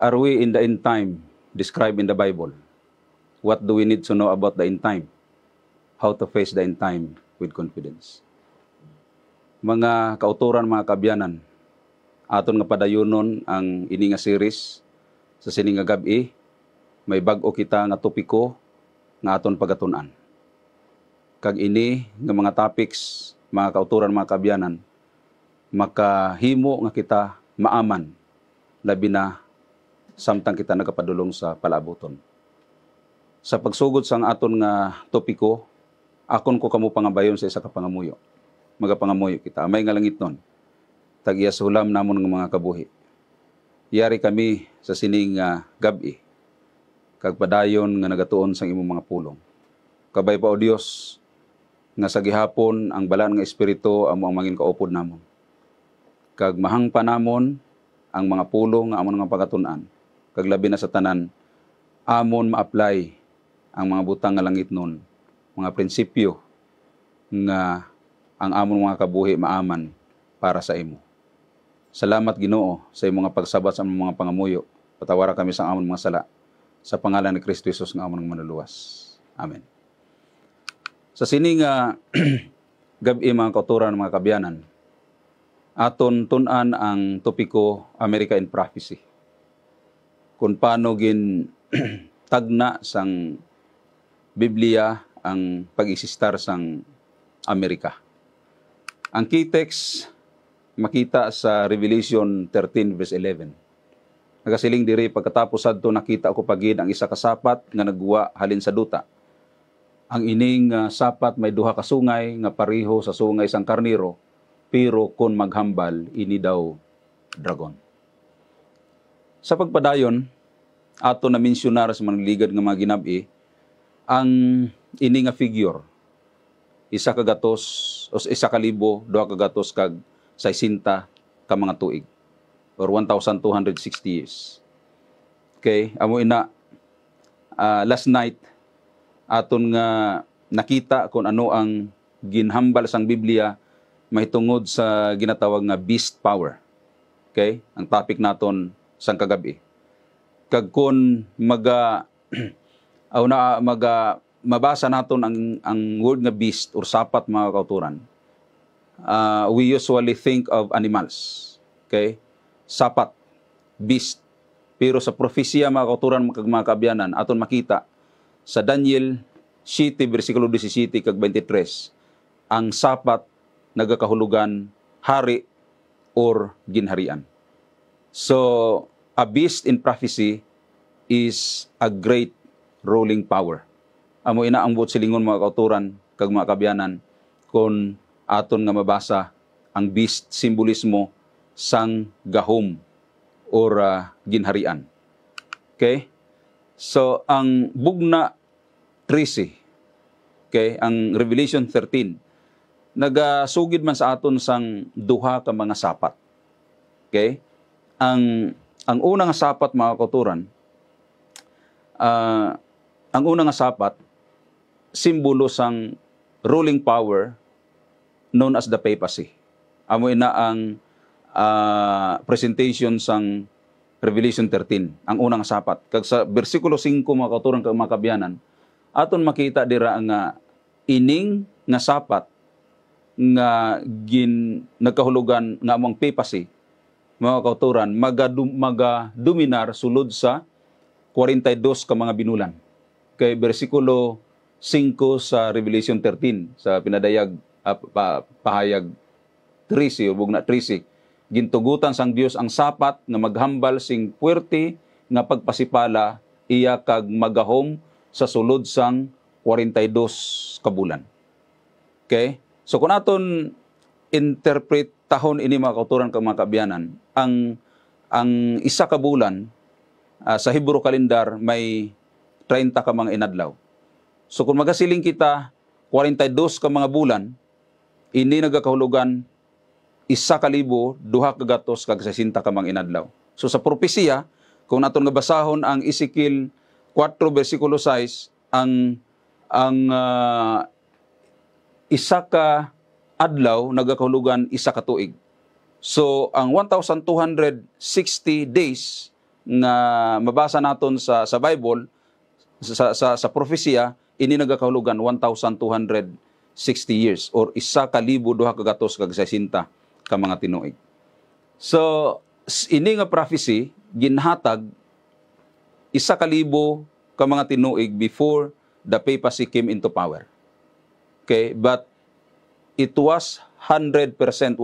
are we in the end time described in the Bible? What do we need to know about the end time? How to face the end time with confidence. Mga kauturan, mga kabyanan, aton nga padayunon ang ini nga series sa sini nga gabi, may bag-o kita nga topiko nga aton pagatunan. Kag ini nga mga topics, mga kauturan, mga kabyanan, makahimo nga kita maaman labi na samtang kita nagapadulong sa palabuton. Sa pagsugod sang aton nga topiko, akon ko kamo pangabayon sa isa ka pangamuyo. Magapangamuyo kita. May nga langit nun. Tagiyas hulam namon ng mga kabuhi. Yari kami sa sining uh, gabi. Kagpadayon nga nagatuon sang imong mga pulong. Kabay pa o Dios, nga sa gihapon ang balaan nga espiritu amo ang mangin kaupod namon. Kag mahangpa namon ang mga pulong nga amon nga pagatunan kaglabi na sa tanan, amon ma-apply ang mga butang nga langit nun, mga prinsipyo nga ang amon mga kabuhi maaman para sa imo. Salamat Ginoo sa imong mga pagsabat sa among mga pangamuyo. Patawara kami sa amon mga sala sa pangalan ni Kristo Jesus nga amon manuluwas. Amen. Sa sini nga gabi mga kauturan mga kabyanan, aton tunan ang topiko America in Prophecy kung paano gin tagna sang Biblia ang pag-isistar sang Amerika. Ang key text makita sa Revelation 13 verse 11. Nagasiling diri pagkatapos adto nakita ko pagid ang isa ka sapat nga nagguwa halin sa duta. Ang ining uh, sapat may duha ka sungay nga pareho sa sungay sang karnero pero kon maghambal ini daw dragon. Sa pagpadayon, ato na mensyunar sa manligad nga mga ginabi, ang ini nga figure, isa kagatos, o isa kalibo, doha kagatos kag sa isinta ka mga tuig, or 1,260 years. Okay, amo ina, uh, last night, aton nga nakita kung ano ang ginhambal sang Biblia mahitungod sa ginatawag nga beast power. Okay? Ang topic naton sang kagabi. Kag kun maga aw na maga mabasa naton ang ang word nga beast or sapat mga kauturan. Uh, we usually think of animals. Okay? Sapat, beast. Pero sa propesya mga kauturan mga kaabyanan aton makita sa Daniel 7 bersikulo 17 kag 23 ang sapat nagakahulugan hari or ginharian. So, a beast in prophecy is a great ruling power. Amo inaambot silingon mga kauturan kag mga kabyanan kon aton nga mabasa ang beast simbolismo sang gahom or uh, ginharian. Okay? So ang bugna 13 okay, ang Revelation 13 nagasugid man sa aton sang duha ka mga sapat. Okay? Ang ang unang asapat mga kauturan, uh, ang unang asapat, simbolo sang ruling power known as the papacy. Amo ina ang uh, presentation sang Revelation 13, ang unang asapat. Kag sa bersikulo 5 mga kauturan kag makabiyanan, aton makita dira nga ah, ining nga sapat nga gin nagkahulugan nga among papacy mga kauturan, magadum, magaduminar sulod sa 42 ka mga binulan. Kay bersikulo 5 sa Revelation 13 sa pinadayag uh, pa, pahayag 13 ubog na 13 gintugutan sang Dios ang sapat na maghambal sing puwerte nga pagpasipala iya kag magahom sa sulod sang 42 ka bulan. Okay? So kung aton interpret taon ini mga kauturan kang mga kabiyanan, ang, ang isa ka bulan uh, sa Hebrew kalendar may 30 ka mga inadlaw. So kung magasiling kita 42 ka mga bulan, ini nagakahulugan isa ka libo, duha ka gatos, ka mga inadlaw. So sa propesiya, kung naton nga basahon ang Ezekiel 4 versikulo 6, ang ang uh, isa ka adlaw nagakahulugan isa ka tuig. So ang 1260 days nga mabasa naton sa sa Bible sa sa, sa propesya ini nagakahulugan 1260 years or isa ka libo duha ka gatos kag 60 ka mga tinuig. So ini nga prophecy ginhatag isa ka libo ka mga tinuig before the papacy came into power. Okay, but it was 100%, 100%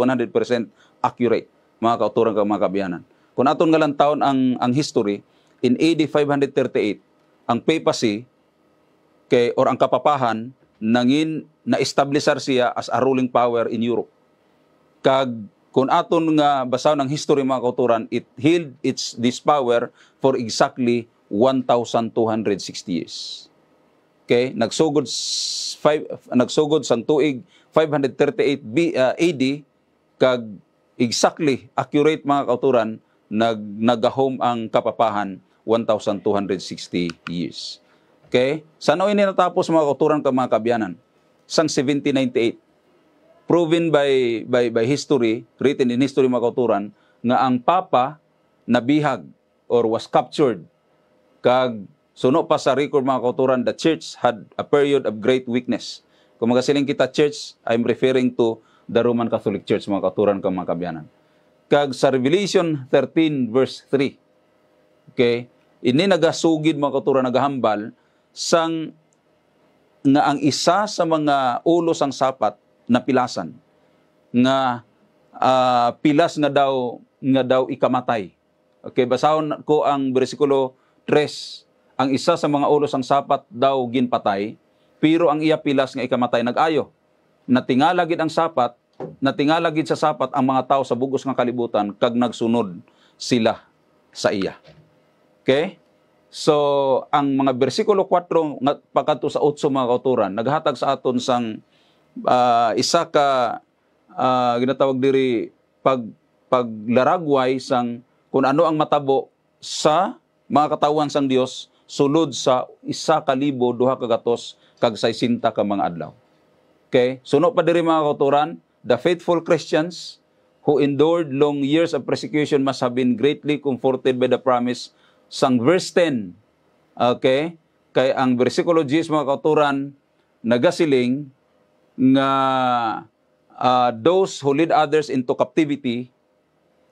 accurate, mga kauturan kag mga kabiyanan. Kung aton nga lang taon ang, ang history, in AD 538, ang papacy kay, or ang kapapahan nangin na-establisher siya as a ruling power in Europe. Kag kung aton nga basaw ng history mga kauturan, it held its this power for exactly 1,260 years. Okay? Nagsugod, five, nagsugod sang tuig 538 uh, AD kag exactly accurate mga kauturan nag nagahom ang kapapahan 1260 years. Okay? Sana ano ini natapos mga kauturan ka mga kabiyanan. Sang 1798 proven by by by history, written in history mga kauturan nga ang papa nabihag or was captured kag suno pa sa record mga kauturan the church had a period of great weakness kung kita church, I'm referring to the Roman Catholic Church, mga katuran kang mga kabyanan. Kag sa Revelation 13 verse 3, okay, ini nagasugid mga katuran nagahambal sang nga ang isa sa mga ulo sang sapat na pilasan nga uh, pilas nga daw nga daw ikamatay. Okay, basahon ko ang bersikulo 3. Ang isa sa mga ulo sang sapat daw ginpatay pero ang iya pilas nga ikamatay nag-ayo. Natingalagid ang sapat, natingalagid sa sapat ang mga tao sa bugos ng kalibutan kag nagsunod sila sa iya. Okay? So, ang mga bersikulo 4 nga pagkato sa 8 mga kauturan naghatag sa aton sang uh, isa ka uh, ginatawag diri pag paglaragway sang kung ano ang matabo sa mga katawan sang Dios sulod sa isa ka libo duha ka kag 60 ka mga adlaw. Okay? Suno pa diri mga kauturan, the faithful Christians who endured long years of persecution must have been greatly comforted by the promise sang verse 10. Okay? Kay ang versikulo 10 mga kauturan nagasiling nga uh, those who lead others into captivity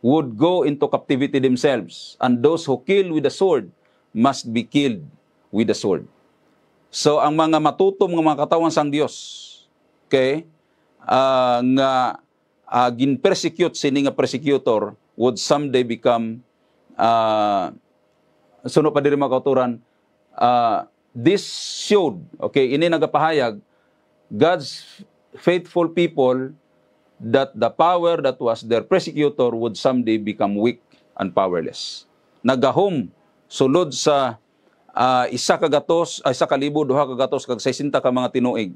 would go into captivity themselves and those who kill with the sword must be killed with the sword. So, ang mga matutom nga mga katawan sang Dios, okay, uh, nga uh, gin-persecute sini nga persecutor would someday become, uh, ah, suno pa diri mga kauturan, uh, this showed, okay, ini nagapahayag, God's faithful people that the power that was their persecutor would someday become weak and powerless. Nagahom sulod sa uh, isa ka gatos, uh, isa ka libo, duha ka gatos, kag 60 ka mga tinuig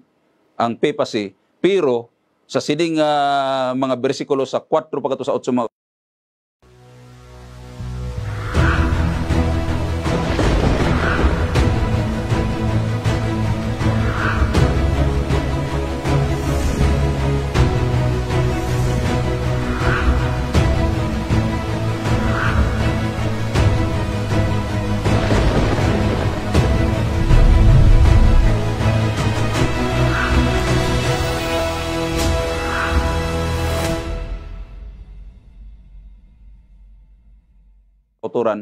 ang papacy, pero sa sining uh, mga bersikulo sa 4 pa sa 8 mga kasulaturan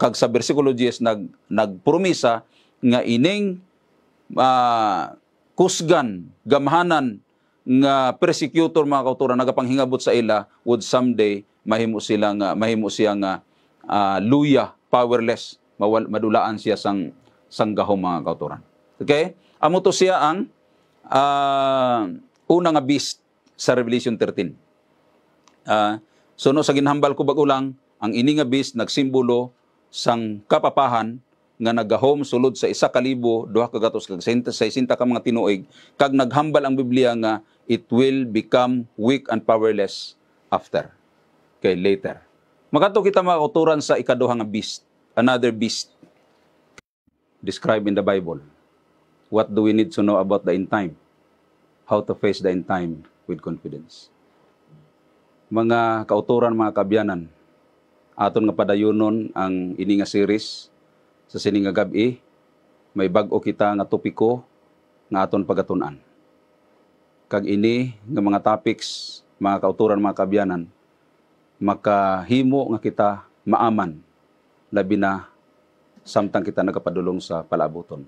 kag sa bersikulo 10 nag nagpromisa nga ining uh, kusgan gamhanan nga persecutor mga kauturan nagapanghingabot sa ila would someday mahimo sila nga mahimo siya nga uh, luya powerless mawal, madulaan siya sang sanggahom mga kauturan okay amo to siya ang uh, una nga beast sa Revelation 13 uh, so no sa ginhambal ko bagulang ang ini nga bis nagsimbolo sang kapapahan nga nagahom sulod sa isa kalibo duha ka gatos kag 60 ka mga tinuig kag naghambal ang Biblia nga it will become weak and powerless after kay later magato kita makuturan sa ikaduha nga beast another beast described in the Bible what do we need to know about the end time how to face the end time with confidence mga kauturan mga kabyanan aton nga padayunon ang ini nga series sa sini nga gabi may bag-o kita nga topiko nga aton pagatun-an kag ini nga mga topics mga kauturan mga kabyanan makahimo nga kita maaman labi na samtang kita nagapadulong sa palabuton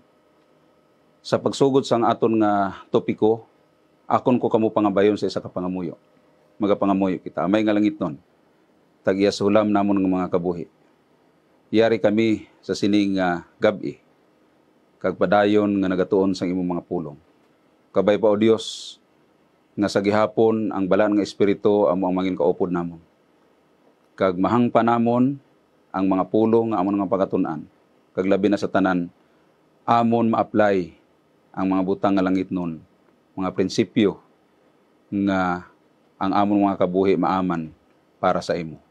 sa pagsugod sang aton nga topiko akon ko kamo pangabayon sa isa ka pangamuyo magapangamuyo kita may nga langit nun tagiasulam namon ng mga kabuhi. Yari kami sa sining uh, gabi, kagpadayon nga nagatuon sang imong mga pulong. Kabay pa o Dios, nga sa gihapon ang balaan nga espiritu amo ang mangin kaupod namon. Kag mahang pa namon ang mga pulong nga amon nga pagatun-an. Kag labi na sa tanan amon ma-apply ang mga butang nga langit nun, mga prinsipyo nga ang amon mga kabuhi maaman para sa imo.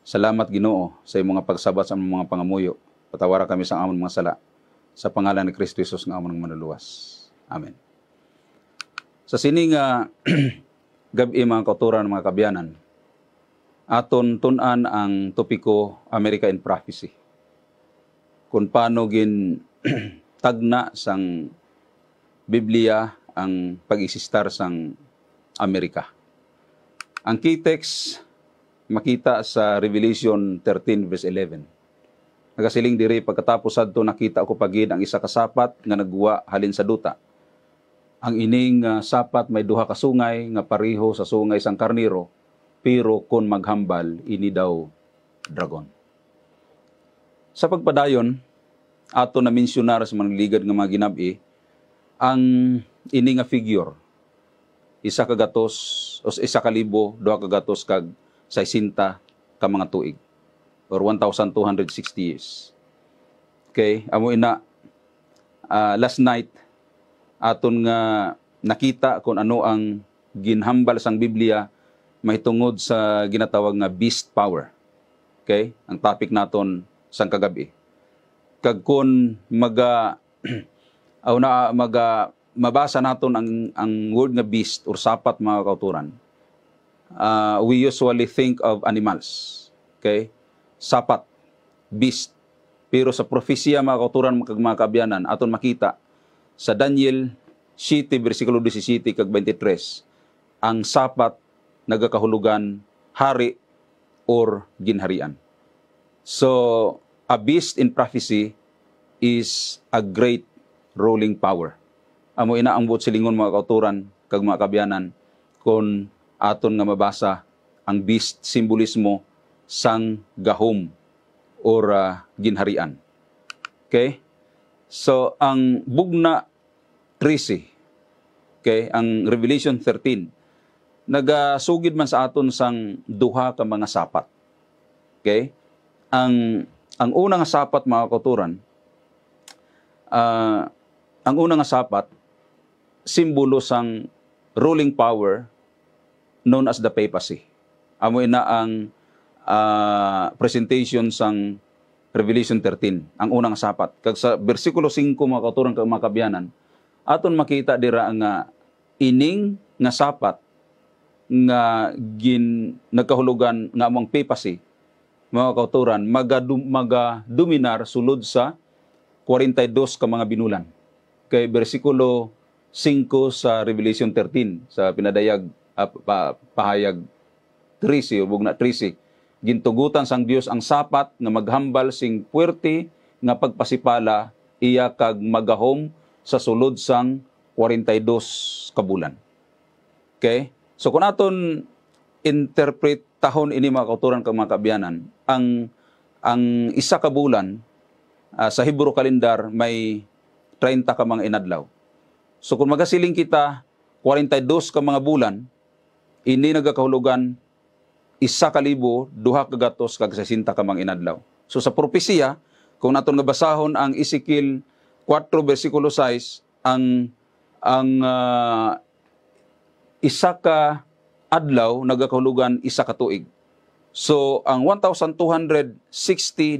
Salamat Ginoo sa imong mga pagsabat sa among mga pangamuyo. Patawara kami sa among mga sala. Sa pangalan ni Kristo Jesus nga among manluluwas. Amen. Sa sining uh, gabi mga kauturan mga kabiyanan, aton tunan ang topiko America in Prophecy. Kung paano gin tagna sang Biblia ang pag-isistar sang Amerika. Ang key text makita sa Revelation 13 verse 11. Nagasiling diri pagkatapos adto nakita ko pagid ang isa ka sapat nga nagguwa halin sa duta. Ang ining uh, sapat may duha ka sungay nga pareho sa sungay sang karniro, pero kon maghambal ini daw dragon. Sa pagpadayon, ato na mensyonar sa mga nga mga ginabi, ang ini nga figure isa ka gatos o isa ka libo, duha ka gatos kag sa isinta ka mga tuig or 1,260 years. Okay, amo ina uh, last night aton nga nakita kung ano ang ginhambal sang Biblia may tungod sa ginatawag nga beast power. Okay? Ang topic naton sang kagabi. Kag kun maga aw na maga mabasa naton ang ang word nga beast or sapat mga kauturan uh, we usually think of animals. Okay? Sapat, beast. Pero sa propesya mga kauturan mga kaabyanan, aton makita sa Daniel City, versikulo 17 kag 23, ang sapat nagakahulugan hari or ginharian. So, a beast in prophecy is a great ruling power. Amo ina ang buot silingon mga kauturan kag mga kabyanan kon aton nga mabasa ang beast simbolismo sang gahom or uh, ginharian. Okay? So, ang bugna 13, okay, ang Revelation 13, nagasugid man sa aton sang duha ka mga sapat. Okay? Ang ang una nga sapat mga katuran, uh, ah, ang una nga sapat simbolo sang ruling power known as the papacy. Amo ina ang uh, presentation sang Revelation 13, ang unang sapat. Kag sa bersikulo 5 makaturang kag makabiyanan, aton makita dira nga ining nga sapat nga gin nagkahulugan nga among papacy mga kauturan magadum, magaduminar sulod sa 42 ka mga binulan kay bersikulo 5 sa Revelation 13 sa pinadayag Ah, pa, pahayag 13 ug na 13 gintugutan sang Dios ang sapat na maghambal sing puwerte nga pagpasipala iya kag magahom sa sulod sang 42 ka bulan. Okay? So kung aton interpret tahon ini mga kauturan kag mga kaabyanan, ang ang isa ka bulan uh, ah, sa Hebrew kalendar may 30 ka mga inadlaw. So kung magasiling kita 42 ka mga bulan, Ini nagakahulugan isa ka libo duha ka gatos ka mang inadlaw. So sa propesiya, kung naton nga basahon ang Ezekiel 4 versikulo 6 ang ang uh, isa ka adlaw nagakahulugan isa ka tuig. So ang 1260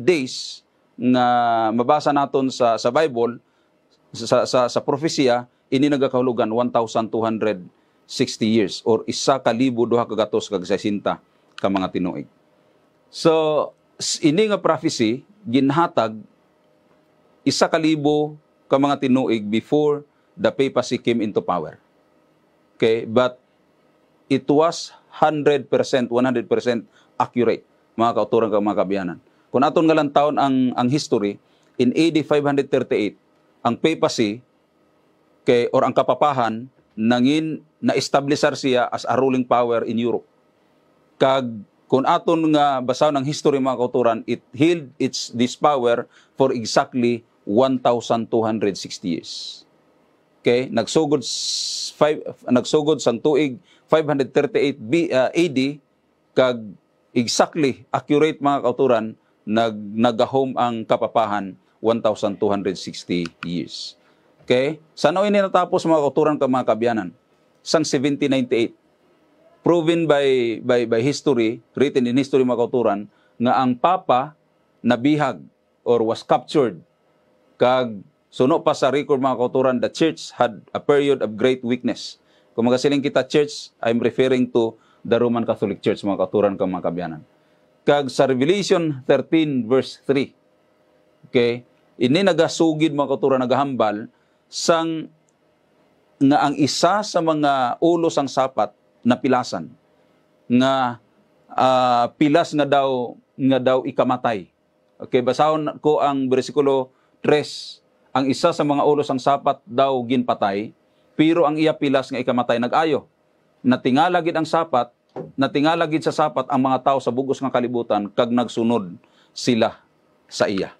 days na mabasa naton sa sa Bible sa sa, sa propesiya ini nagakahulugan 1260 60 years or isa ka duha ka gatos ka mga tinuig. So ini nga prophecy ginhatag isa ka ka mga tinuig before the papacy came into power. Okay, but it was 100%, 100% accurate, mga kauturan kag mga kabiyanan. Kung aton nga lang taon ang, ang history, in AD 538, ang papacy, kay, or ang kapapahan, nangin na establisher siya as a ruling power in Europe. Kag kung aton nga basaw ng history mga kauturan, it held its this power for exactly 1,260 years. Okay, nagsugod five, nagsugod sang tuig 538 B, uh, AD kag exactly accurate mga kauturan nag nagahom ang kapapahan 1260 years. Okay? Saan o ininatapos mga kauturan ka mga kabyanan? Sang 1798. Proven by, by, by history, written in history mga kauturan, nga ang Papa nabihag or was captured kag suno pa sa record mga kauturan the church had a period of great weakness kung magasiling kita church I'm referring to the Roman Catholic Church mga kauturan kag mga kabyanan kag sa Revelation 13 verse 3 okay ini nagasugid mga kauturan nagahambal sang nga ang isa sa mga ulo sang sapat na pilasan nga uh, pilas nga daw nga daw ikamatay. Okay, basahon ko ang bersikulo 3. Ang isa sa mga ulo sang sapat daw ginpatay, pero ang iya pilas nga ikamatay nagayo. Natingala gid ang sapat, natingala gid sa sapat ang mga tao sa bugos nga kalibutan kag nagsunod sila sa iya.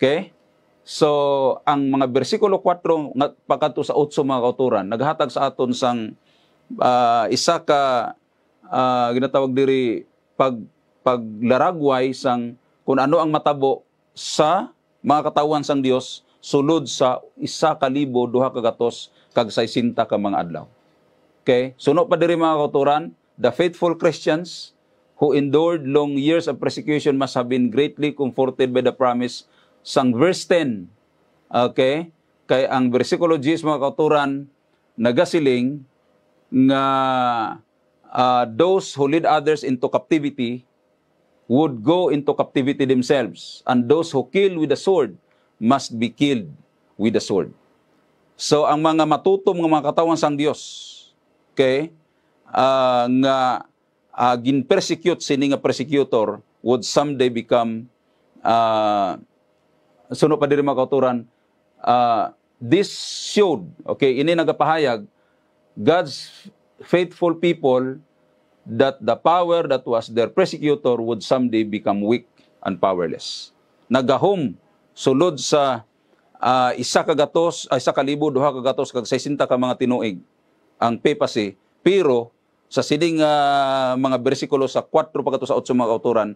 Okay? So, ang mga bersikulo 4 nga pagkanto sa 8 mga kauturan naghatag sa aton sang uh, isa ka uh, ginatawag diri pag paglaragway sang kung ano ang matabo sa mga katawan sang Dios sulod sa isa ka libo duha ka gatos kag 60 ka mga adlaw. Okay? Suno pa diri mga kauturan, the faithful Christians who endured long years of persecution must have been greatly comforted by the promise sang verse 10. Okay? Kay ang bersikulo 10 mga kauturan nagasiling nga uh, those who lead others into captivity would go into captivity themselves and those who kill with the sword must be killed with the sword. So ang mga matutom nga mga katawan sang Dios okay uh, nga uh, ah, gin persecute sini nga persecutor would someday become uh, sunod pa diri mga kauturan, uh, this showed, okay, ini nagapahayag, God's faithful people that the power that was their persecutor would someday become weak and powerless. Nagahom sulod sa uh, isa ka gatos, uh, isa ka duha ka gatos kag 60 ka mga tinuig ang papacy, pero sa sining uh, mga bersikulo sa 4 pagkato sa 8 mga kauturan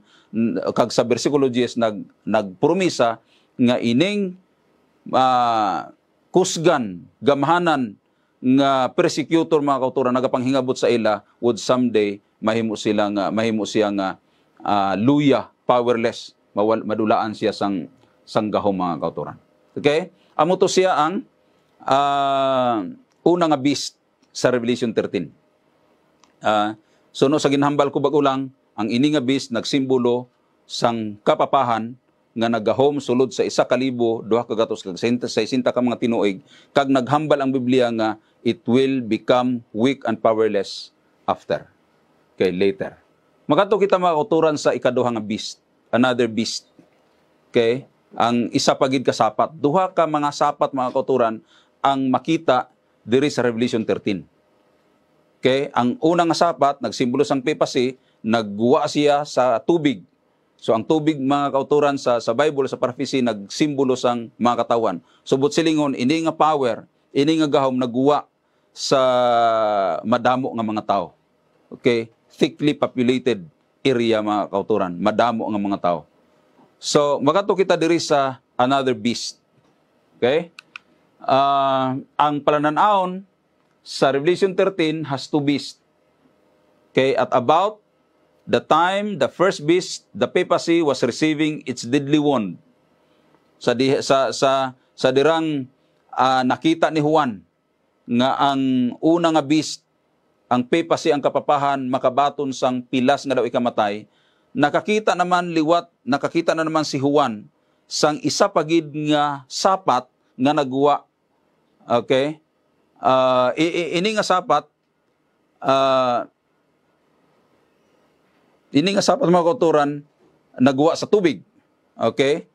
kag sa bersikulo 10 nag nagpromisa nga ining uh, kusgan, gamhanan, nga persecutor mga kautura nagapanghingabot sa ila would someday mahimo sila nga mahimo siya nga uh, luya powerless mawal madulaan siya sang sanggahom mga kauturan okay amo to siya ang uh, una nga beast sa Revelation 13 uh, so no sa ginhambal ko bag bagulang ang ini nga beast nagsimbolo sang kapapahan nga nagahom sulod sa isa kalibo duha ka gatos kag ka mga tinuig kag naghambal ang Biblia nga it will become weak and powerless after Okay, later Magato kita makauturan sa ikaduhang beast another beast okay ang isa pagid ka sapat duha ka mga sapat mga kauturan ang makita diri sa Revelation 13 okay ang unang nga sapat nagsimbolo sang papacy nagguwa siya sa tubig So ang tubig mga kauturan sa, sa Bible, sa prophecy, nagsimbolo sang mga katawan. Subot silingon, ini nga power, ini nga gahom naguwa sa madamo nga mga tao. Okay? Thickly populated area mga kauturan, madamo nga mga tao. So magato kita diri sa another beast. Okay? Uh, ang palananaon sa Revelation 13 has two beasts. Okay, at about the time the first beast, the papacy was receiving its deadly wound. Sa di, sa sa sa dirang uh, nakita ni Juan nga ang una nga beast ang papacy ang kapapahan makabaton sang pilas nga daw ikamatay nakakita naman liwat nakakita na naman si Juan sang isa pagid nga sapat nga nagwa okay uh, ini nga sapat uh, Dini nga sapat mga kauturan, nagwa sa tubig. Okay?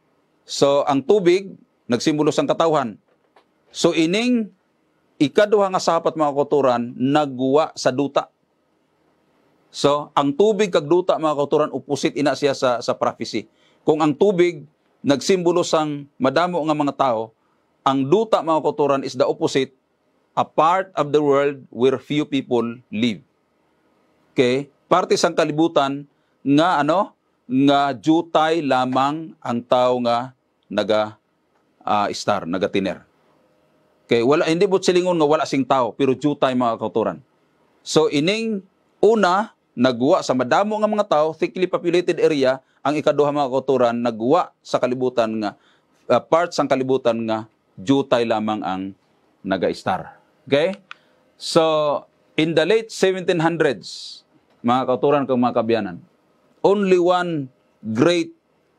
So, ang tubig, nagsimbolo sa katawhan. So, ining ikaduhang nga sapat mga kauturan, nagwa sa duta. So, ang tubig kag duta mga kauturan, upusit ina siya sa, sa prophecy. Kung ang tubig, nagsimbolo sang madamo nga mga tao, ang duta mga kauturan is the opposite, a part of the world where few people live. Okay? parte sa kalibutan nga ano nga jutay lamang ang tao nga naga uh, ah, star naga tiner. Okay, wala hindi but silingon nga wala sing tao pero jutay mga kauturan. So ining una nagwa sa madamo nga mga tao thickly populated area ang ikaduha mga kauturan nagwa sa kalibutan nga uh, ah, parts ang kalibutan nga jutay lamang ang naga star. Okay? So in the late 1700s mga katuran kang mga kabyanan, only one great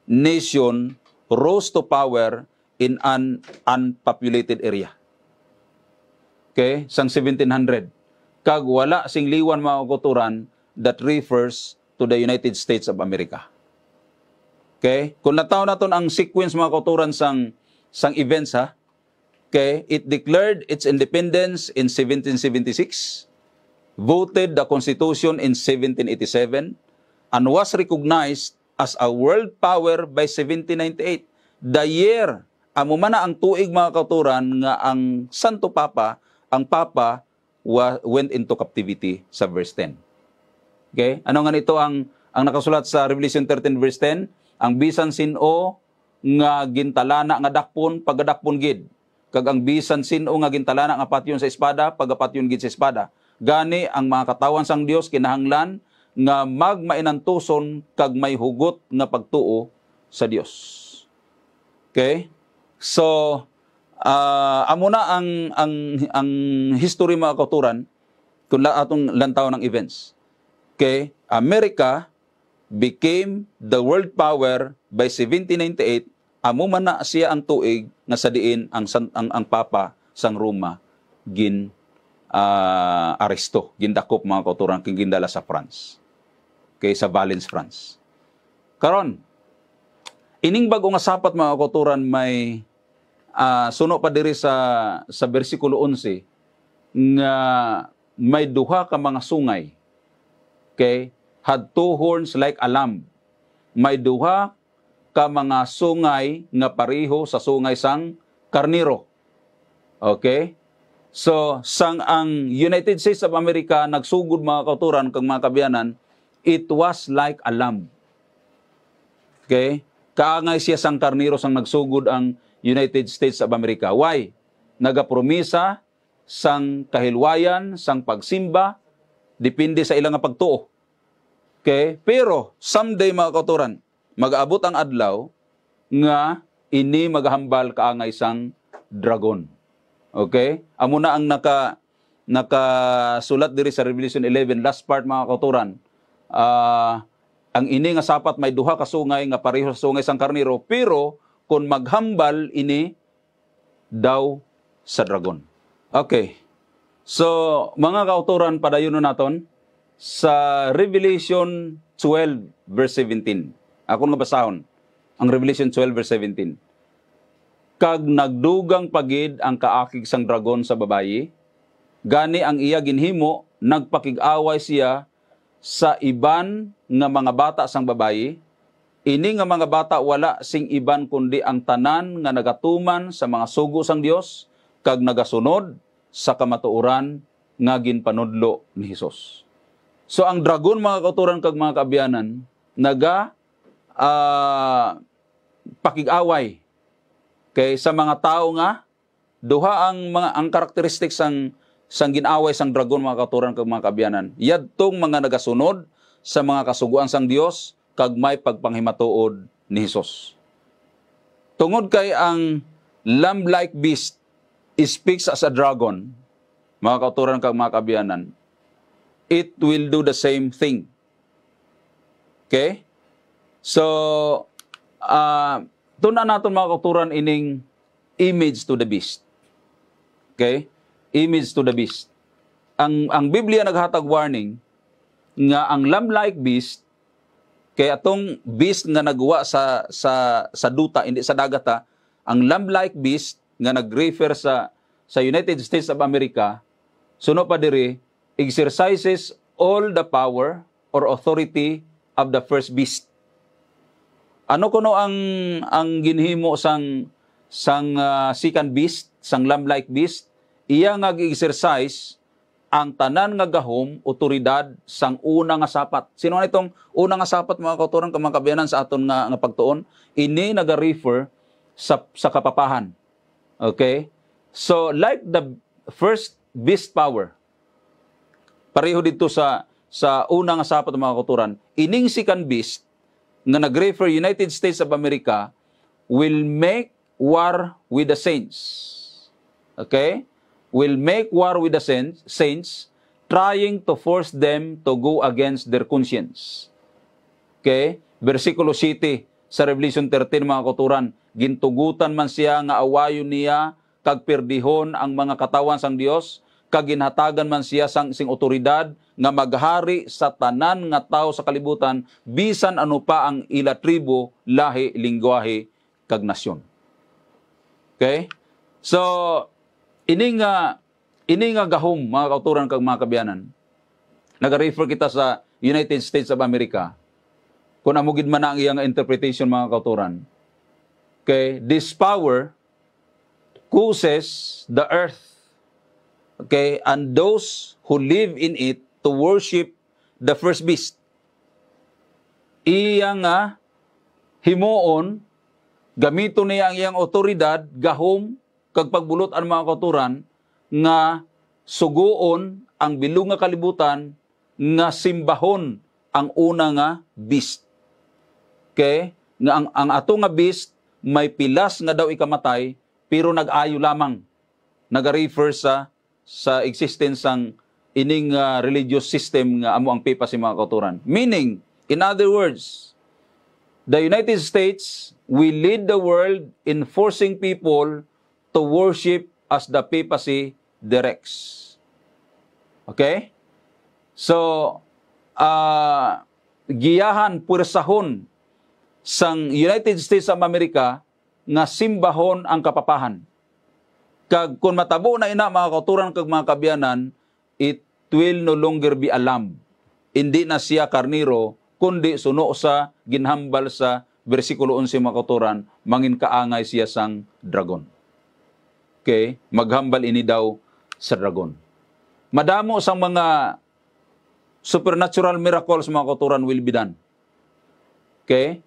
nation rose to power in an unpopulated area. Okay? Sang 1700. Kag wala sing liwan mga katuran that refers to the United States of America. Okay? Kung nataw naton ang sequence mga katuran sang sang events ha, okay, it declared its independence in 1776 voted the Constitution in 1787 and was recognized as a world power by 1798. The year, amo man na ang tuig mga kauturan nga ang Santo Papa, ang Papa wa, went into captivity sa verse 10. Okay? Ano nga nito ang ang nakasulat sa Revelation 13 verse 10? Ang bisan sino nga gintalana nga dakpon pagadakpon gid. Kag ang bisan sino nga gintalana nga patyon sa espada pagapatyon gid sa espada. Gani ang mga katawan sang Dios kinahanglan nga magmainantuson kag may hugot nga pagtuo sa Dios. Okay? So uh, amo na ang ang ang history mga kauturan kun atong lantaw ng events. Okay? America became the world power by 1798 amo man na siya ang tuig nga sa diin ang ang, ang papa sang Roma gin uh, aresto. Gindakop mga kauturan kung gindala sa France. Okay, sa Valence, France. Karon, ining bago nga sapat mga kauturan may uh, suno pa diri sa sa bersikulo 11 nga may duha ka mga sungay. Okay? Had two horns like a lamb. May duha ka mga sungay nga pareho sa sungay sang karniro. Okay? So, sang ang United States of America nagsugod mga kauturan kag mga kabiyanan, it was like a lamb. Okay? Kaangay siya sang karniro sang nagsugod ang United States of America. Why? Nagapromisa sang kahilwayan, sang pagsimba, depende sa ilang pagtuo. Okay? Pero, someday mga kauturan, mag-abot ang adlaw nga ini maghambal kaangay sang dragon. Okay? Amo na ang naka nakasulat diri sa Revelation 11 last part mga kauturan. Uh, ang ini nga sapat may duha ka sungay nga pareho sa sungay sang karnero pero kung maghambal ini daw sa dragon. Okay. So, mga kauturan, padayon na naton sa Revelation 12 verse 17. Ako nga basahon. Ang Revelation 12 verse 17 kag nagdugang pagid ang kaakig sang dragon sa babayi gani ang iya ginhimo nagpakig-away siya sa iban nga mga bata sang babayi ini nga mga bata wala sing iban kundi ang tanan nga nagatuman sa mga sugo sang Dios kag nagasunod sa kamatuoran nga ginpanudlo ni Hesus so ang dragon mga kauturan kag mga kaabyanan naga uh, pakig-away Okay, sa mga tao nga duha ang mga ang karakteristik sang sang ginaway sang dragon mga katuran kag mga kabiyanan. Yadtong mga nagasunod sa mga kasuguan sang Dios kag may pagpanghimatuod ni Hesus. Tungod kay ang lamb-like beast speaks as a dragon, mga kauturan kag mga kabiyanan, it will do the same thing. Okay? So, uh, doon na natin makakaturan ining image to the beast. Okay? Image to the beast. Ang ang Biblia naghatag warning nga ang lamb-like beast kay atong beast nga nagwa sa sa sa duta hindi sa dagata ang lamb-like beast nga nag-refer sa sa United States of America suno pa diri exercises all the power or authority of the first beast ano kuno ang ang ginhimo sang sang uh, second beast, sang lamb like beast, iya nga gi-exercise ang tanan nga gahom otoridad sang una nga sapat. Sino nga itong una nga sapat mga kautoran ka mga sa aton nga, nga pagtuon? Ini naga-refer sa, sa kapapahan. Okay? So like the first beast power, pareho dito sa sa una nga sapat mga kautoran, ining second beast na nag-refer United States of America will make war with the saints. Okay? Will make war with the saints, saints trying to force them to go against their conscience. Okay? Versikulo 7 sa Revelation 13 mga kuturan, gintugutan man siya nga awayo niya kag pirdihon ang mga katawan sang Dios, kag ginhatagan man siya sang sing otoridad nga maghari sa tanan nga tao sa kalibutan bisan ano pa ang ila tribo, lahi, lingwahe kag nasyon. Okay? So ini nga ini nga gahom mga kauturan kag mga kabiyanan. Nag-refer kita sa United States of America. Kung amugid man ang iyang interpretation mga kauturan. Okay, this power causes the earth okay, and those who live in it to worship the first beast. Iya nga himuon gamito niya ang iyang otoridad gahom kag pagbulot ang mga katuran nga sugoon ang bilog nga kalibutan nga simbahon ang una nga beast. Okay? Nga ang, ang ato nga beast may pilas nga daw ikamatay pero nag-ayo lamang. Nag-refer sa sa existence ang ining uh, religious system nga amo ang pipa si mga kauturan. Meaning, in other words, the United States will lead the world in forcing people to worship as the papacy directs. Okay? So, uh, giyahan pursahon sang United States of America nga simbahon ang kapapahan. Kag kun matabo na ina mga kauturan kag mga kabiyanan, it will no longer be a lamb. Hindi na siya karniro, kundi suno sa ginhambal sa versikulo 11 makotoran, mangin kaangay siya sang dragon. Okay? Maghambal ini daw sa dragon. Madamo sang mga supernatural miracles mga kotoran will be done. Okay?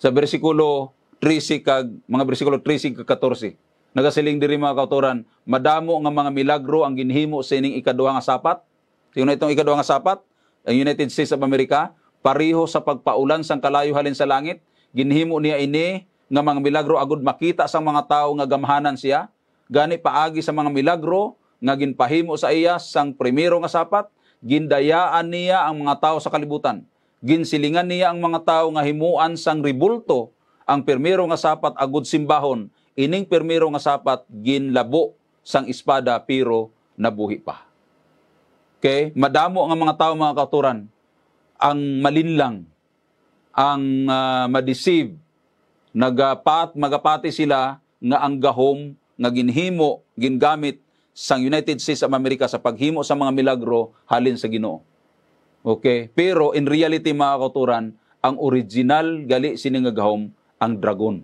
Sa versikulo 13 kag mga versikulo 13 kag 14. Nagasiling diri mga kautoran, madamo nga mga milagro ang ginhimo sa ining ikaduha nga sapat. Tingnan itong ikaduhang asapat, ang United States of America, pariho sa pagpaulan sang kalayo halin sa langit, ginhimo niya ini nga mga milagro agud makita sa mga tao nga gamhanan siya, gani paagi sa mga milagro nga ginpahimo sa iya sang primero nga asapat, gindayaan niya ang mga tao sa kalibutan. Ginsilingan niya ang mga tao nga himuan sang ribulto ang primero nga asapat agud simbahon ining permiro nga sapat ginlabo sang espada pero nabuhi pa. Okay? Madamo nga mga tao mga katuran ang malinlang, ang uh, ah, madeceive, nagapat magapati sila nga ang gahom nga ginhimo gingamit sang United States of America sa paghimo sa mga milagro halin sa Ginoo. Okay? Pero in reality mga katuran, ang original gali sini nga gahom ang dragon.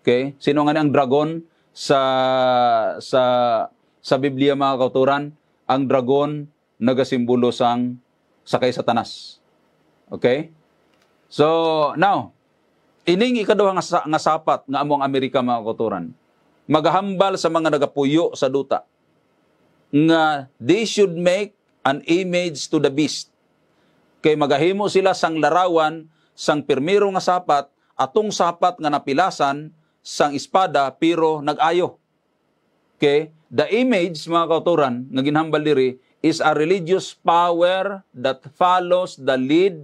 Okay? Sino nga ang dragon sa sa sa Biblia mga kauturan? Ang dragon nagasimbolo sang sakay Satanas. Okay? So, now, ining ikaduha nga, nga sapat nga among Amerika mga kauturan. Magahambal sa mga nagapuyo sa duta nga they should make an image to the beast. Kay magahimo sila sang larawan sang pirmiro nga sapat atong sapat nga napilasan sang espada pero nag-ayo. Okay? The image, mga kauturan, na ginhambal diri, is a religious power that follows the lead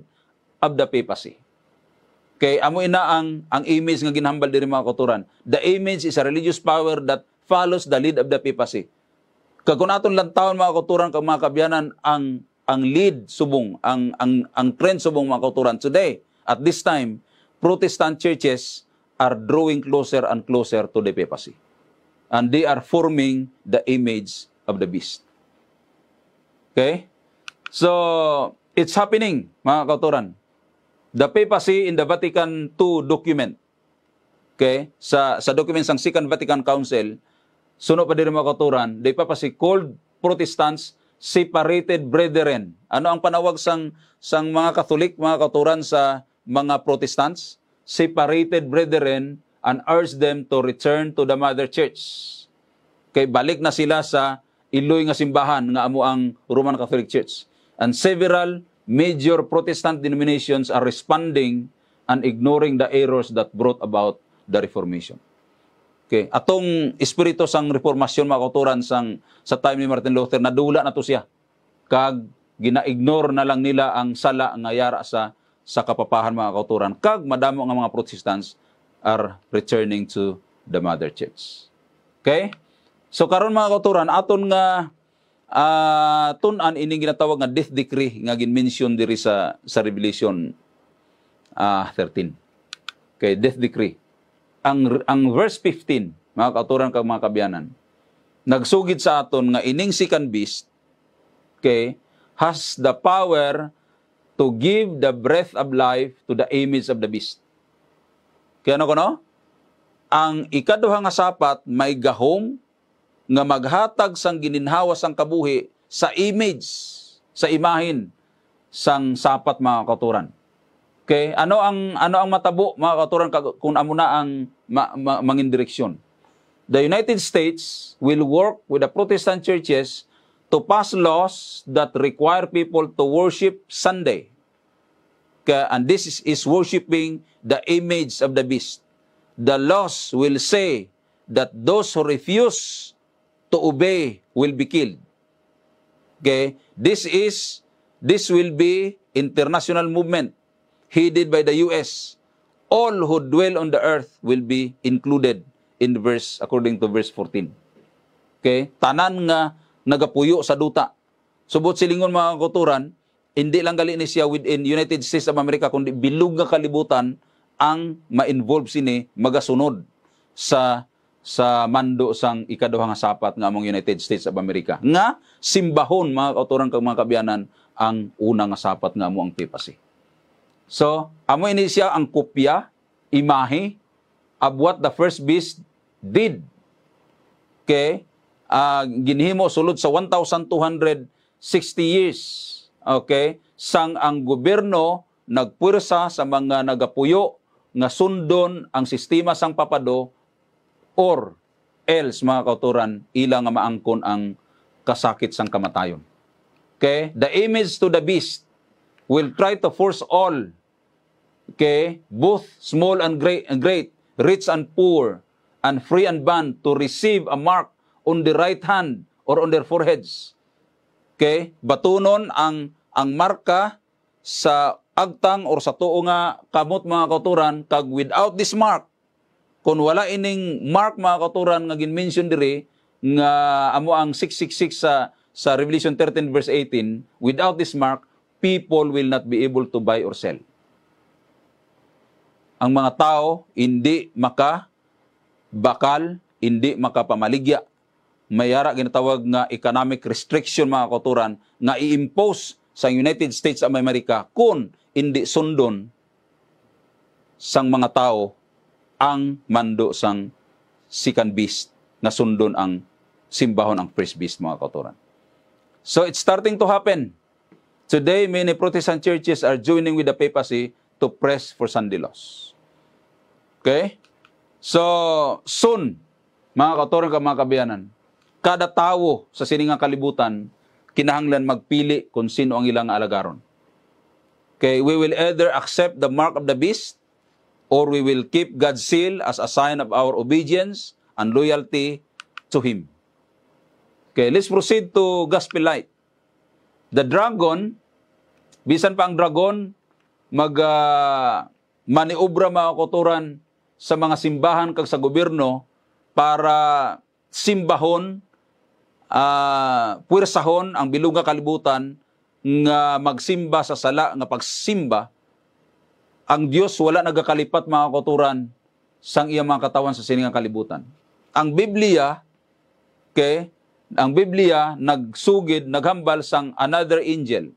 of the papacy. Okay, amo ina ang ang image nga ginhambal diri mga kauturan. The image is a religious power that follows the lead of the papacy. Kag kun aton lang taon mga kauturan kag mga kabyanan ang ang lead subong, ang ang ang trend subong mga kauturan today at this time Protestant churches are drawing closer and closer to the papacy. And they are forming the image of the beast. Okay? So, it's happening, mga kauturan. The papacy in the Vatican II document, okay, sa, sa documents ng Second Vatican Council, suno pa din mga kauturan, the papacy called Protestants separated brethren. Ano ang panawag sang, sang mga Katolik, mga kauturan sa mga Protestants? separated brethren and urged them to return to the mother church. Kay balik na sila sa iloy nga simbahan nga amo ang Roman Catholic Church. And several major Protestant denominations are responding and ignoring the errors that brought about the Reformation. Okay, atong espiritu sang reformasyon makoturan sang sa time ni Martin Luther nadula na to siya. Kag gina-ignore na lang nila ang sala nga yara sa sa kapapahan mga kauturan kag madamo nga mga Protestants are returning to the mother church. Okay? So karon mga kauturan aton nga uh, tun-an ining ginatawag nga death decree nga gin-mention diri sa sa Revelation uh, ah, 13. Okay, death decree. Ang ang verse 15 mga kauturan kag mga kabiyanan nagsugid sa aton nga ining second beast okay has the power to give the breath of life to the image of the beast. Kaya ano ko no? Ang ikaduhang nga sapat may gahom nga maghatag sang gininhawa sang kabuhi sa image, sa imahin sang sapat mga katuran. Okay, ano ang ano ang matabo mga katuran kung amo na ang ma, ma, mangin direksyon. The United States will work with the Protestant churches to pass laws that require people to worship Sunday. And this is, is worshiping the image of the beast. The laws will say that those who refuse to obey will be killed. Okay? This is, this will be international movement headed by the U.S. All who dwell on the earth will be included in verse, according to verse 14. Okay? Tanan nga nagapuyo sa duta. Subot silingon mga kuturan, hindi lang gali ni siya within United States of America, kundi bilog nga kalibutan ang ma-involve sini magasunod sa sa mando sang ikaduha nga sapat nga among United States of America nga simbahon mga kautoran kag mga kabiyanan ang una nga sapat nga among ang papacy so amo ini siya ang kopya imahe of what the first beast did kay uh, ginhimo sulod sa 1,260 years. Okay? Sang ang gobyerno nagpwersa sa mga nagapuyo nga sundon ang sistema sang papado or else mga kauturan ila nga maangkon ang kasakit sang kamatayon. Okay? The image to the beast will try to force all okay, both small and great, and great, rich and poor, and free and bond to receive a mark on the right hand or on their foreheads. Okay? Batunon ang ang marka sa agtang or sa tuo nga kamot mga kauturan kag without this mark kung wala ining mark mga kauturan nga gin-mention diri nga amo ang 666 sa sa Revelation 13 verse 18 without this mark people will not be able to buy or sell ang mga tao hindi maka bakal hindi makapamaligya mayara ginatawag nga economic restriction mga katuran nga i-impose sa United States of America kung hindi sundon sang mga tao ang mando sang second beast na sundon ang simbahon ang first beast mga katuran. So it's starting to happen. Today, many Protestant churches are joining with the papacy to press for Sunday laws. Okay? So, soon, mga katuran ka mga kabiyanan, Kada tawo sa siningang kalibutan, kinahanglan magpili kung sino ang ilang alagaron. Okay, we will either accept the mark of the beast or we will keep God's seal as a sign of our obedience and loyalty to Him. Okay, let's proceed to gospel light. The dragon, bisan pa ang dragon, mag uh, maniobra mga kotoran sa mga simbahan kag sa gobyerno para simbahon uh, puwersahon ang bilog kalibutan nga magsimba sa sala nga pagsimba ang Dios wala nagakalipat mga kuturan sang iya mga katawan sa siningang kalibutan. Ang Biblia okay, ang Biblia nagsugid naghambal sang another angel.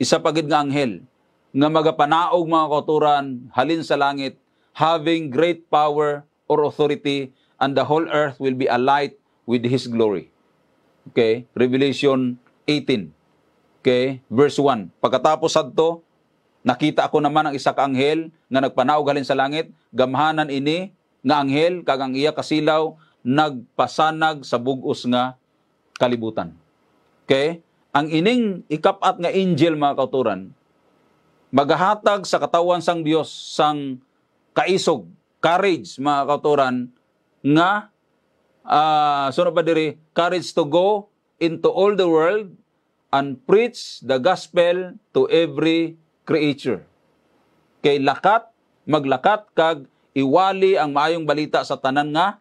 Isa pagid nga anghel nga magapanaog mga kuturan halin sa langit having great power or authority and the whole earth will be alight with his glory. Okay? Revelation 18. Okay? Verse 1. Pagkatapos adto nakita ako naman ang isa ka anghel nga nagpanaog halin sa langit, gamhanan ini nga anghel kag ang iya kasilaw nagpasanag sa bugos nga kalibutan. Okay? Ang ining ikapat nga angel mga kauturan magahatag sa katawan sang Dios sang kaisog, courage mga kauturan nga uh, ah, sunod pa diri, courage to go into all the world and preach the gospel to every creature. Kay lakat, maglakat kag iwali ang maayong balita sa tanan nga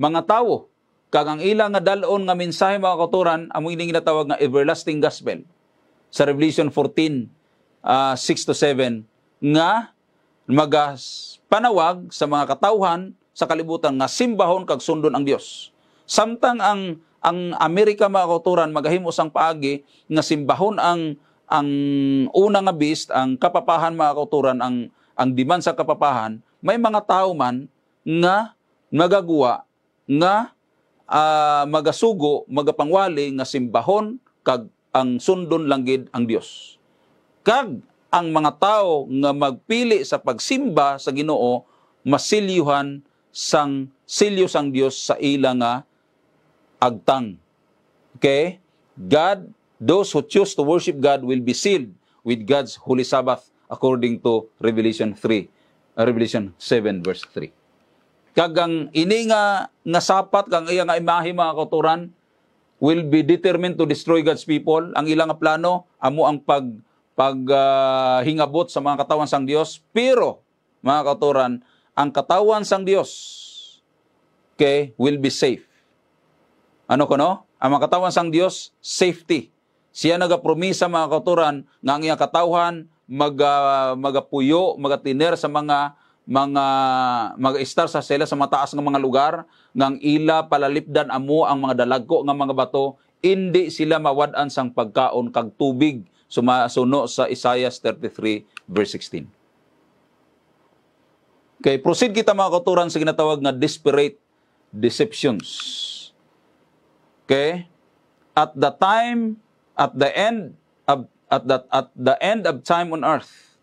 mga tawo. Kag ang ilang nga dalon nga mensahe mga katuran, among ini ginatawag nga everlasting gospel. Sa Revelation 14, uh, 6 to 7, nga magas panawag sa mga katauhan sa kalibutan nga simbahon kag sundon ang Dios. Samtang ang ang Amerika makauturan magahimo sang paagi nga simbahon ang ang una nga beast ang kapapahan makauturan ang ang demand sa kapapahan may mga tao man nga nagagawa nga uh, magasugo magapangwali nga simbahon kag ang sundon langgid ang Dios. Kag ang mga tao nga magpili sa pagsimba sa Ginoo masilyuhan sang silyo sang Dios sa ila nga agtang. Okay? God, those who choose to worship God will be sealed with God's holy Sabbath according to Revelation 3, uh, Revelation 7 verse 3. Kagang ini nga nga sapat kang iya nga imahe mga katuran will be determined to destroy God's people. Ang ilang plano amo ang pag paghingabot ah, uh, sa mga katawan sang Dios, pero mga katuran ang katawan sang Dios okay, will be safe. Ano ko no? Ang mga katawan sang Dios, safety. Siya nagapromisa mga katuran nga ang iyang katawhan maga ah, magapuyo, magatiner sa mga mga mag-star sa sila sa mataas nga mga lugar ngang ila palalipdan amo ang mga dalagko nga mga bato indi sila mawad-an sang pagkaon kag tubig sumasuno sa Isaiah 33 verse 16. Okay, proceed kita mga katuran sa ginatawag nga desperate deceptions. Okay? At the time, at the end, of, at, the, at the end of time on earth,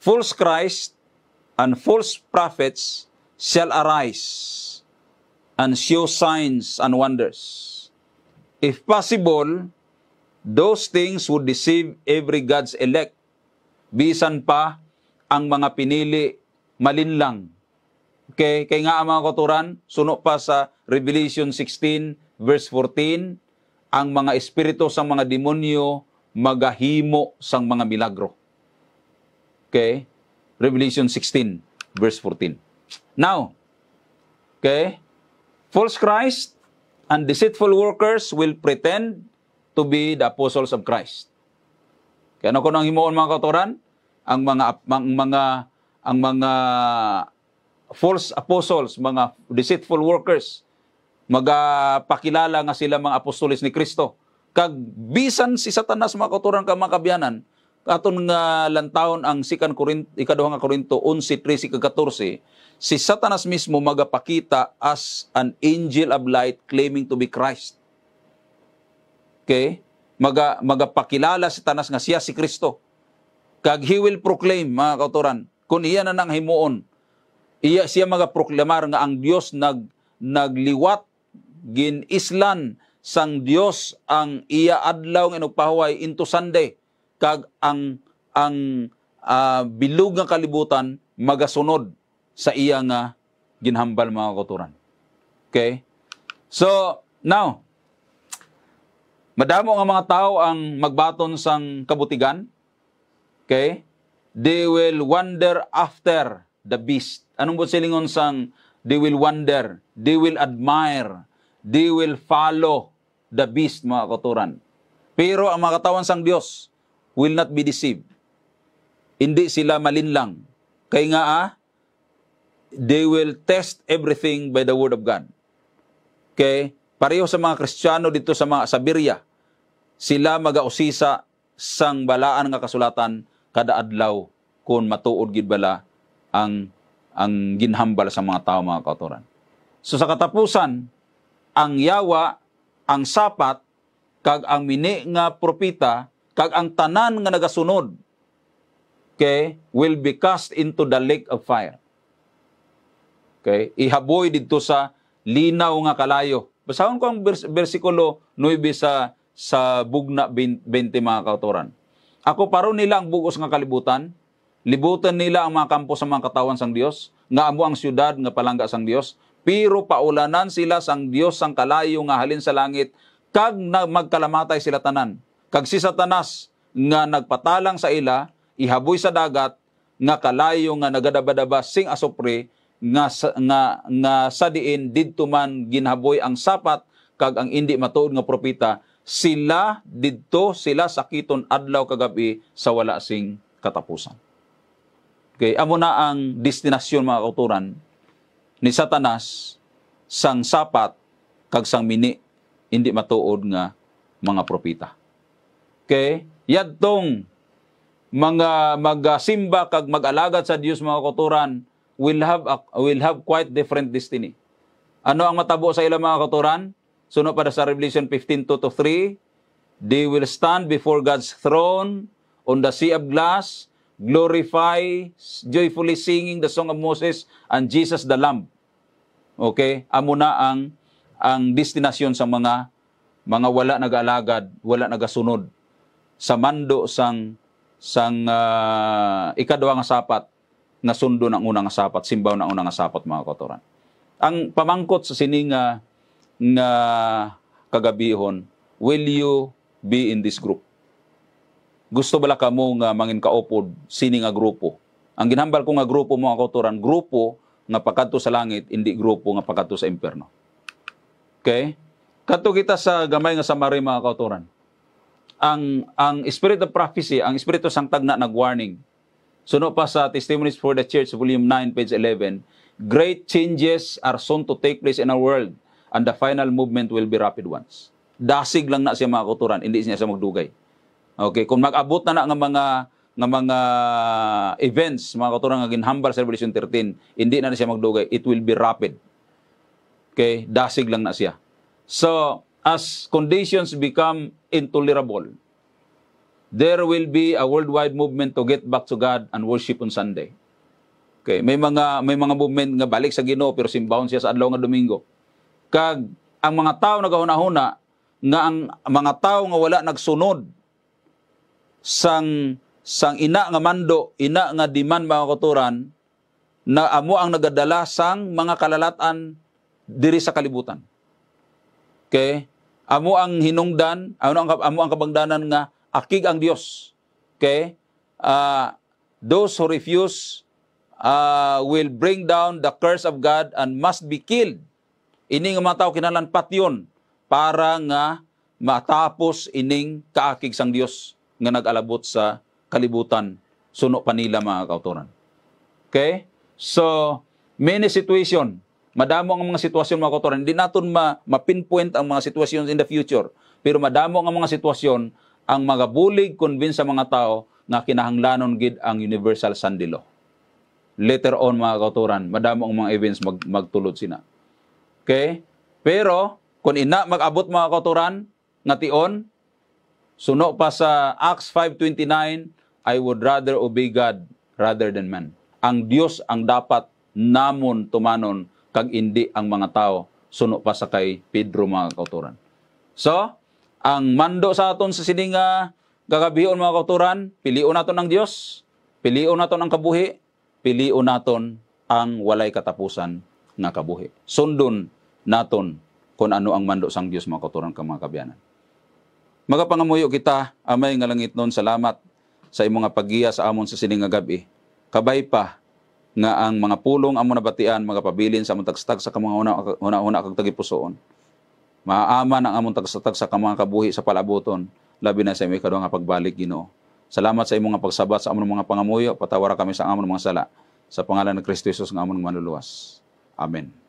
false Christ and false prophets shall arise and show signs and wonders. If possible, those things would deceive every God's elect. Bisan pa ang mga pinili malinlang. Okay, kaya nga ang mga katuran, suno pa sa Revelation 16 verse 14, ang mga espiritu sa mga demonyo magahimo sang mga milagro. Okay? Revelation 16 verse 14. Now, okay? False Christ and deceitful workers will pretend to be the apostles of Christ. Kaya ano ko nang himuon mga katuran? Ang mga, ang mga ang mga false apostles, mga deceitful workers, magapakilala nga sila mga apostolis ni Kristo. Kag bisan si Satanas mga katuran ka mga kabiyanan, aton nga lantawon ang sikan Korinto, Korinto 11:13 14, si Satanas mismo magapakita as an angel of light claiming to be Christ. Okay? Maga, magapakilala si Satanas nga siya si Kristo. Kag he will proclaim mga katuran, Kun iya na nang himuon, iya siya mga proklamar nga ang Dios nag nagliwat gin islan sang Dios ang iya adlaw nga nagpahuway into Sunday kag ang ang uh, bilog nga kalibutan magasunod sa iya nga ginhambal mga koturan. Okay? So, now, madamo nga mga tao ang magbaton sang kabutigan. Okay? they will wonder after the beast. Anong po silingon sang they will wonder, they will admire, they will follow the beast, mga katuran. Pero ang mga katawan sang Dios will not be deceived. Hindi sila malinlang. Kaya nga ah, they will test everything by the word of God. Okay? Pareho sa mga Kristiyano dito sa mga Sabiria, sila magausisa sang balaan nga kasulatan kada adlaw kung matuod gid bala ang ang ginhambal sa mga tao mga kautoran. So sa katapusan, ang yawa, ang sapat, kag ang mini nga propita, kag ang tanan nga nagasunod, okay, will be cast into the lake of fire. Okay? Ihaboy didto sa linaw nga kalayo. Basahon ko ang bers- bersikulo 9 sa sa bugna 20 mga kautoran. Ako paron nila ang bugos nga kalibutan, libutan nila ang mga kampo sa mga katawan sang Dios, nga amo ang syudad nga palangga sang Dios, pero paulanan sila sang Dios sang kalayo nga halin sa langit, kag na magkalamatay sila tanan. Kag si Satanas nga nagpatalang sa ila, ihaboy sa dagat nga kalayo nga nagadabadaba sing asopre nga nga nga sa diin didto man ginhaboy ang sapat kag ang indi matuod nga propeta sila didto sila sa kiton adlaw kagabi sa wala sing katapusan. Okay, amo na ang destinasyon mga kauturan ni Satanas sang sapat kag sang mini hindi matuod nga mga propita. Okay? Yadtong mga magasimba kag mag-alagad sa Dios mga kauturan will have a, will have quite different destiny. Ano ang matabo sa ilang mga kauturan? Sunod pada sa Revelation 15, 2 to 3, They will stand before God's throne on the sea of glass, glorify, joyfully singing the song of Moses and Jesus the Lamb. Okay? Amo na ang ang destinasyon sa mga mga wala nag-alagad, wala nagasunod sa mando sang sang uh, ah, ikadwa nga sapat na sundo ng unang nga sapat, simbaw ng unang nga sapat mga kotoran. Ang pamangkot sa sining uh, na kagabihon, will you be in this group? Gusto bala ka mo nga mangin kaupod sining nga grupo. Ang ginhambal ko nga grupo mga kautoran, grupo nga pagkadto sa langit, hindi grupo nga pagkadto sa impyerno. Okay? Kato kita sa gamay nga samari mga kautoran. Ang ang spirit of prophecy, ang espiritu sang tagna nag-warning. Suno pa sa Testimonies for the Church, Volume 9, page 11, Great changes are soon to take place in our world and the final movement will be rapid ones. Dasig lang na siya makakuturan, hindi siya sa magdugay. Okay, kung mag-abot na na ng mga ng mga events, mga kuturan, nga ginhambal sa Revelation 13, hindi na, na siya magdugay. It will be rapid. Okay? Dasig lang na siya. So, as conditions become intolerable, there will be a worldwide movement to get back to God and worship on Sunday. Okay, may mga may mga movement nga balik sa Ginoo pero simbahon siya sa adlaw nga Domingo kag ang mga tao nagahuna-huna nga ang mga tao nga wala nagsunod sang sang ina nga mando, ina nga diman mga kuturan na amo ang nagadala sang mga kalalatan diri sa kalibutan. Okay? Amo ang hinungdan, ano ang amo ang kabangdanan nga akig ang Dios. Okay? Uh, those who refuse uh, will bring down the curse of God and must be killed Ining mga tao kinalan patyon para nga matapos ining kaakig sang Dios nga nagalabot sa kalibutan suno pa nila mga kautoran. Okay? So, many situation, madamo ang mga sitwasyon mga kautoran, hindi naton ma, ma-pinpoint ang mga sitwasyon in the future, pero madamo ang mga sitwasyon ang magabulig convince sa mga tao nga kinahanglanon gid ang universal Sunday Later on mga kautoran, madamo ang mga events mag, magtulod sina. Okay? Pero, kung ina mag-abot mga kauturan, nga tion, suno pa sa Acts 5.29, I would rather obey God rather than man. Ang Dios ang dapat namon tumanon kag indi ang mga tao. Suno pa sa kay Pedro mga kauturan. So, ang mando sa aton sa sininga ah, gagabion mga kauturan, pilion naton ang Dios, pilion naton ang kabuhi, pilion naton ang walay katapusan nga kabuhi. Sundon naton kung ano ang mando sang Dios mga katuran ka mga kabyanan. Magapangamuyo kita, amay nga langit noon, salamat sa imong nga paggiya sa amon sa sining nga gabi. Kabay pa nga ang mga pulong amon nabatian mga pabilin sa amon tagstag sa kamang una una, una kag tagipusoon. Maaaman ang amon tagstag sa kamang kabuhi sa palabuton, labi na sa imong kadua nga pagbalik Ginoo. Salamat sa imong nga pagsabat sa amon mga pangamuyo, patawara kami sa amon mga sala sa pangalan ng Kristo Jesus nga amon manluluwas. Amen.